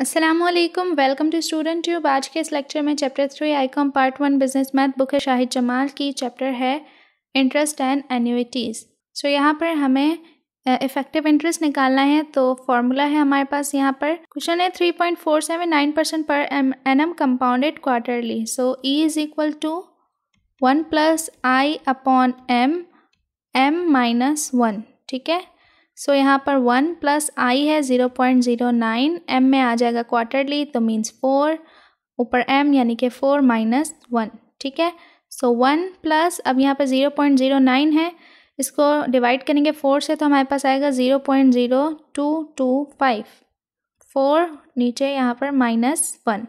Aslam welcome to student tube आज के इस लेक्चर में chapter three ICom part one business math book है शाहिद जमाल की चैप्टर है इंटरेस्ट एंड एन्यूटीज़ सो यहाँ पर हमें इफ़ेक्टिव इंटरेस्ट निकालना है तो फार्मूला है हमारे पास यहाँ पर क्वेश्चन है three point four seven nine percent पर N M compounded quarterly so E is equal to one plus I upon M M minus one ठीक है सो so, यहाँ पर वन प्लस आई है zero point zero nine M में आ जाएगा quarterly तो मीन्स फोर ऊपर एम यानी कि फोर माइनस वन ठीक है सो वन प्लस अब यहाँ पर ज़ीरो पॉइंट ज़ीरो नाइन है इसको डिवाइड करेंगे फोर से तो हमारे पास आएगा zero point zero two two five four नीचे यहाँ पर माइनस वन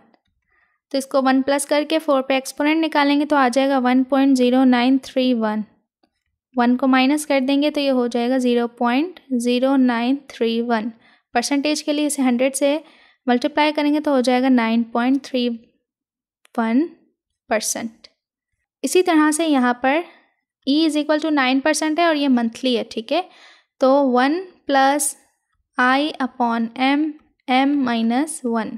तो इसको वन प्लस करके फोर पे एक्सपोनेंट निकालेंगे तो आ जाएगा one point zero nine three one one को माइनस कर देंगे तो ये हो जाएगा zero point zero nine three one percentage के लिए इसे हंड्रेड से मल्टीप्लाई करेंगे तो हो जाएगा nine point three one percent इसी तरह से यहाँ पर E is equal to nine percent है और ये मंथली है ठीक है तो one plus I upon M M minus one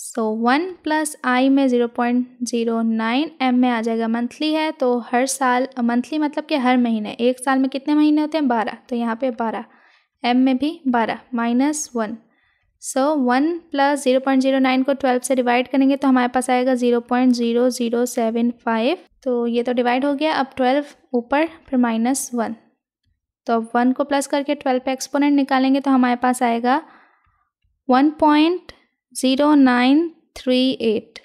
so one plus I में zero point zero nine M में आ जाएगा मंथली है तो हर साल मंथली मतलब कि हर महीने एक साल में कितने महीने होते हैं बारह तो यहाँ पे बारह एम में भी बारह minus one so one plus zero point zero nine को ट्वेल्व से डिवाइड करेंगे तो हमारे पास आएगा zero point zero zero seven five तो ये तो डिवाइड हो गया अब ट्वेल्व ऊपर फिर माइनस वन तो अब वन को प्लस करके ट्वेल्व पे एक्सपोनेंट निकालेंगे तो हमारे पास आएगा one point zero nine three eight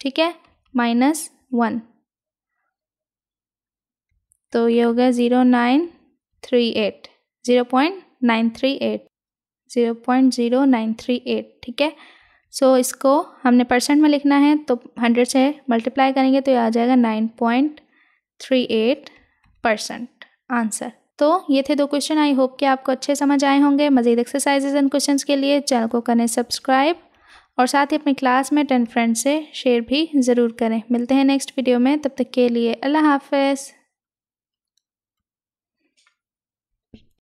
ठीक है माइनस वन तो ये हो गया zero nine three eight zero point nine three eight zero point zero nine three eight ठीक है सो so, इसको हमने परसेंट में लिखना है तो हंड्रेड से मल्टीप्लाई करेंगे तो ये आ जाएगा nine point three eight percent answer तो ये थे दो क्वेश्चन आई होप कि आपको अच्छे समझ आए होंगे मजीद एक्सरसाइजेज एंड क्वेश्चंस के लिए चैनल को करें सब्सक्राइब और साथ ही अपने में टेन फ्रेंड से शेयर भी ज़रूर करें मिलते हैं नेक्स्ट वीडियो में तब तक के लिए अल्लाह हाफ